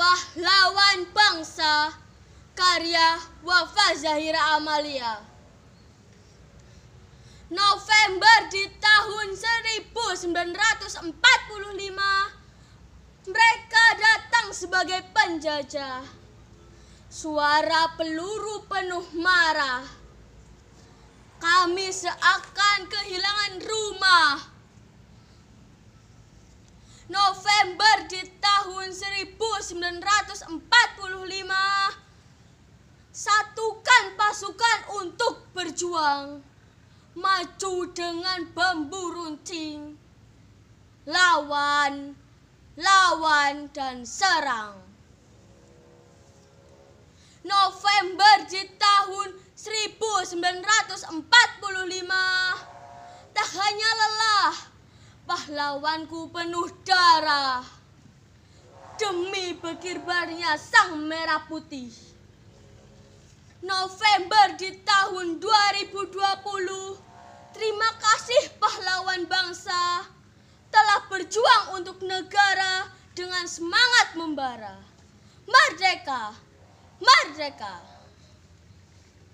pahlawan bangsa karya Wafa Zahira Amalia. November di tahun 1945 mereka datang sebagai penjajah. Suara peluru penuh marah. Kami seakan kehilangan rumah November di tahun 1945 Satukan pasukan untuk berjuang Maju dengan bambu runcing Lawan, lawan dan serang November di tahun 1945 pahlawanku penuh darah demi berkibarnya sang merah putih. November di tahun 2020, terima kasih pahlawan bangsa telah berjuang untuk negara dengan semangat membara. Merdeka! Merdeka!